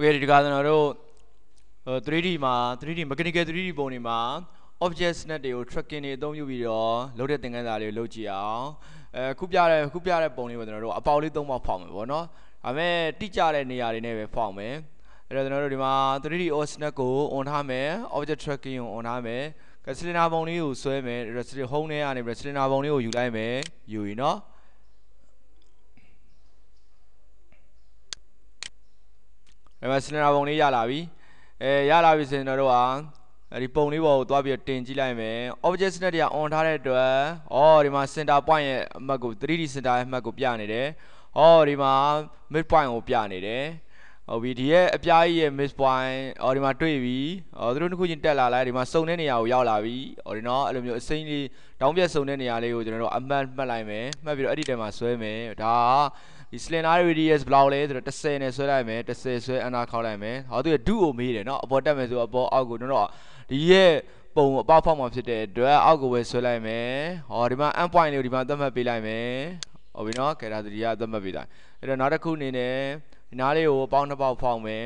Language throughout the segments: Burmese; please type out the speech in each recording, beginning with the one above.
โอเคဒီကကျွန်တော်တို့ 3D မှာ 3D mechanical 3D ပုံတွေမှာ objects နဲ့တွေကို tracking တွေအသုံးပြုပြီးတော့လုပ်တဲ့သင်ခန်းစာတွေလုပ်ကြည့်အောင်အဲခုပြတဲ့ခုပြတဲ့ပုံလေးကိုကျွန်တော်တို့အပေါက်လေး၃ပေါက်ဖောက်မယ်ပေါ့နော်ဒါပေမဲ့တိကျတဲ့နေရာတွေနဲ့ပဲဖောက်မယ်အဲ့တော့ကျွန်တော်တို့ဒီမှာ 3D OS နဲ့ကို on ထားမယ် object tracking ကို on ထားမယ်ကစလင်နာပုံလေးကိုဆွဲမယ် resident home နဲ့ကနေ resident ပုံလေးကိုယူလိုက်မယ်ယူရင်နော်ဒါပေမဲ့စလင်ဒါပုံလေးရလာပြီအဲရလာပြီဆိုရင်တို့ကဒီပုံလေးပေါ်ကိုသွားပြီးတင်ကြည့်လိုက်မယ် object snap တွေက on ထားတဲ့အတွက်အော်ဒီမှာ center point ရဲ့အမှတ်ကို 3D center ရဲ့အမှတ်ကိုပြနေတယ်အော်ဒီမှာ mid point ကိုပြနေတယ်ဟုတ်ပြီဒီရဲ့အပြားကြီးရဲ့ miss point အော်ဒီမှာတွေ့ပြီအော်သူတို့တစ်ခုချင်းတက်လာလိုက်ဒီမှာစုံတဲ့နေရာကိုရောက်လာပြီအော်ဒီနော်အဲ့လိုမျိုးအစိမ်းလေးတောင်းပြက်စုံတဲ့နေရာလေးကိုကျွန်တော်တို့အမှတ်မှတ်လိုက်မယ်မှတ်ပြီးတော့အဲ့ဒီတဲမှာဆွဲမယ်ဒါကဒီ cylinder radius ဘယ်လောက်လဲဆိုတော့10နဲ့ဆွဲလိုက်မယ်10ဆွဲအနာခောက်လိုက်မယ်ဟောသူကဒုကိုမေးတယ်เนาะအပေါ်တက်မယ်ဆိုအပေါ်အောက်ကိုတော့ဒီရဲ့ပုံအပေါက်ဖောက်မှာဖြစ်တဲ့အတွက်အောက်ကိုပဲဆွဲလိုက်မယ်ဟောဒီမှာ end point လေးကိုဒီမှာသတ်မှတ်ပေးလိုက်မယ်ဟုတ်ပြီเนาะ character တွေကသတ်မှတ်ပေးလိုက်အဲ့တော့နောက်တစ်ခုအနေနဲ့ဒီနားလေးကိုအပေါက်နှစ်ပေါက်ဖောက်မယ်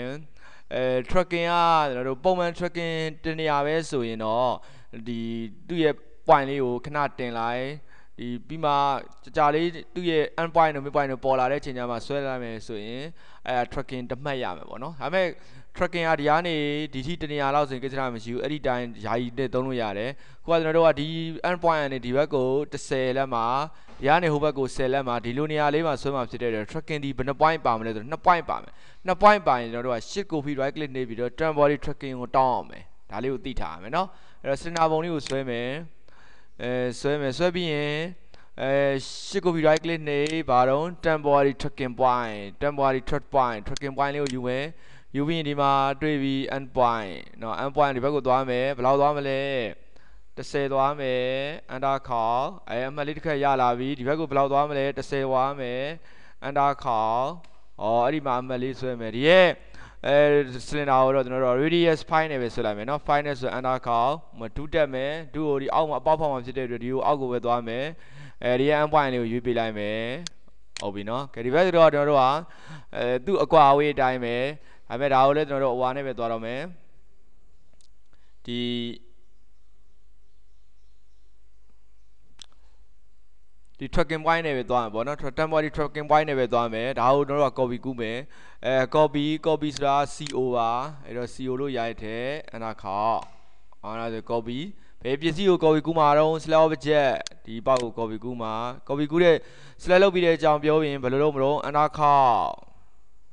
အဲ tracking ကကျွန်တော်တို့ပုံမှန် tracking တင်နေရပဲဆိုရင်တော့ဒီသူ့ရဲ့ point လေးကိုခဏတင်လိုက်ဒီပြီးမှကြာကြာလေးသူ့ရဲ့ end point နဲ့ mid point နဲ့ပေါ်လာတဲ့အချိန်ကျမှဆွဲလိုက်မယ်ဆိုရင်အဲ tracking တမှတ်ရမယ်ပေါ့နော်ဒါပေမဲ့ tracking ကဒီကနေဒီထိတနေရာလောက်ဆိုရင်ကိစ္စမရှိဘူးအဲ့ဒီတိုင်းယာယီနဲ့သုံးလို့ရတယ်ခုကကျွန်တော်တို့ကဒီ end point ကနေဒီဘက်ကို10လက်မှာဒီကနေဟိုဘက်ကို10လက်မှာဒီလိုနေရာလေးမှာဆွဲမှာဖြစ်တဲ့ tracking ဒီဘယ်နှ point ပါမလဲဆိုတော့2 point ပါမယ်2 point ပါရင်ကျွန်တော်တို့က shift ကိုပြီး right click နေပြီးတော့ turn body tracking ကိုတောင်းအောင်မယ်ဒါလေးကိုသိထားရမယ်နော်အဲ့တော့ center ပုံလေးကိုဆွဲမယ်အဲဆွဲမယ်ဆွဲပြီးရင်အဲရှစ်ကိုပြီး right click နေဘာတော့ temporary tracking point temporary track point tracking point လေးကိုယူမယ်ယူပြီးရင်ဒီမှာတွေ့ပြီး end point เนาะ end point ဒီဘက်ကိုသွားမယ်ဘယ်လောက်သွားမလဲ30သွားမယ် under call အဲအမှတ်လေးတစ်ခက်ရလာပြီဒီဘက်ကိုဘယ်လောက်သွားမလဲ30သွားမယ် under call ဩအဲ့ဒီမှာအမှတ်လေးဆွဲမယ်ဒီရဲ့အဲ cylinder ကိုတော့ကျွန်တော်တို့ radius phi နဲ့ပဲဆွလိုက်မယ်เนาะ phi နဲ့ဆို under cow မဒူးတက်မယ်ဒူးကိုဒီအောက်မှာအပေါက်ဖောက်မှာဖြစ်တဲ့အတွက်ဒီကိုအောက်ကိုပဲသွားမယ်အဲ radius end point လေးကိုရွေးပေးလိုက်မယ်ဟုတ်ပြီเนาะကဲဒီဘက်ကတော့ကျွန်တော်တို့ကအဲသူ့အကွာအဝေးအတိုင်းပဲဒါပေမဲ့ဒါကိုလည်းကျွန်တော်တို့အဝါနဲ့ပဲသွားတော့မယ်ဒီဒီ tracking point နဲ့ပဲသွားမှာပေါ့နော် temporary tracking point နဲ့ပဲသွားမယ်ဒါကိုတို့က copy ကူးမယ်အဲ copy copy ဆိုတာ CO ပါအဲ့တော့ CO လို့ရိုက်ထဲအနာခောက်အော်ဒါဆို copy ဘယ်ပစ္စည်းကို copy ကူးမှာတော့ slash object ဒီပေါက်ကို copy ကူးမှာ copy ကူးတဲ့ slash လုပ်ပြီးတဲ့အကြောင်းပြောရင်ဘယ်လိုလုပ်မလို့အနာခောက်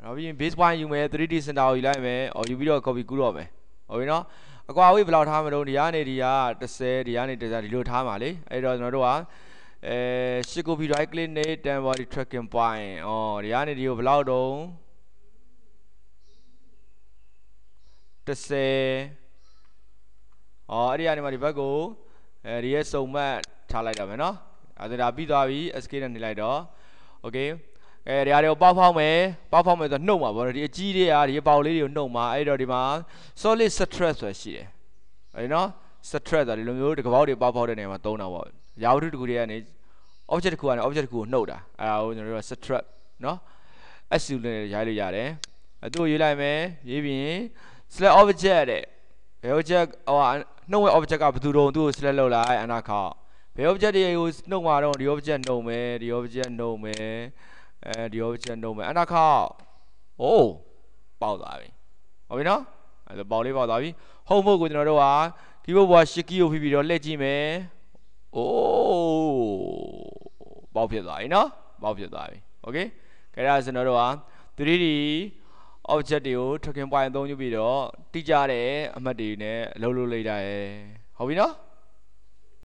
နောက်ပြီး base point ယူမယ် 3D center ကိုယူလိုက်မယ်အော်ယူပြီးတော့ copy ကူးတော့မယ်ဟုတ်ပြီနော်အကွာဝေးဘယ်လောက်ထားမလို့ဒီကနေဒီက30ဒီကနေ30ဒီလိုထားမှာလေအဲ့တော့ကျွန်တော်တို့ကအဲရှစ်ကိုပြီး right click နဲ့ temporary tracking point ဩဒီကနေဒီကိုဘယ်လောက်တုံး30ဩအဲ့ဒီကနေမှဒီဘက်ကိုအဲဒီရဲ့စုံမှတ်ထားလိုက်တာပဲเนาะအဲ့ဒါပြီးသွားပြီ escape နဲ့နေလိုက်တော့ okay အဲဒီအားတွေကိုပေါက်ဖောက်မယ်ပေါက်ဖောက်မယ်ဆိုတော့နှုတ်မှာပေါ့ဒီအကြီးတွေကဒီအပေါက်လေးတွေကိုနှုတ်မှာအဲ့တော့ဒီမှာ solid stress ဆိုတာရှိတယ်အဲ့နော် stress ဆိုတာဒီလိုမျိုးတကပေါက်တွေပေါက်ဖောက်တဲ့နေရာမှာသုံးတာပေါ့ရာဝတ္ထုတစ်ခုတည်းကနေ object တစ်ခုကနေ object တစ်ခုကိုနှုတ်တာအဲ့ဒါကိုကျွန်တော်တို့က struct เนาะ su နဲ့ရိုက်လို့ရတယ်သူ့ကိုရေးလိုက်မယ်ရေးပြီးရင် slash object တဲ့ဘယ် object ဟိုနှုတ်ရဲ့ object ကဘယ်သူတုံးသူ့ကို slash လောက်လာအဲ့အနာခေါက်ဘယ် object တွေကိုနှုတ်မှာတော့ဒီ object နှုတ်မယ်ဒီ object နှုတ်မယ်အဲဒီ object နှုတ်မယ်အနာခေါက်โอ้ပေါက်သွားပြီဟုတ်ပြီเนาะအဲ့ဒါပေါက်လေးပေါက်သွားပြီ home mode ကိုကျွန်တော်တို့ကဒီဘုတ်ဘွား shiki ကိုဖိပြီးတော့လှည့်ကြည့်မယ်အိုးပေါက်ဖြစ်သွားပြီเนาะပေါက်ဖြစ်သွားပြီโอเคခဲ့ဒါကျွန်တော်တို့ဟာ 3D object တွေကို tracking point အသုံးပြုပြီးတော့တိကျတဲ့အမှတ်တွေနဲ့အလုပ်လုပ်လိုက်တာရယ်ဟုတ်ပြီเนาะ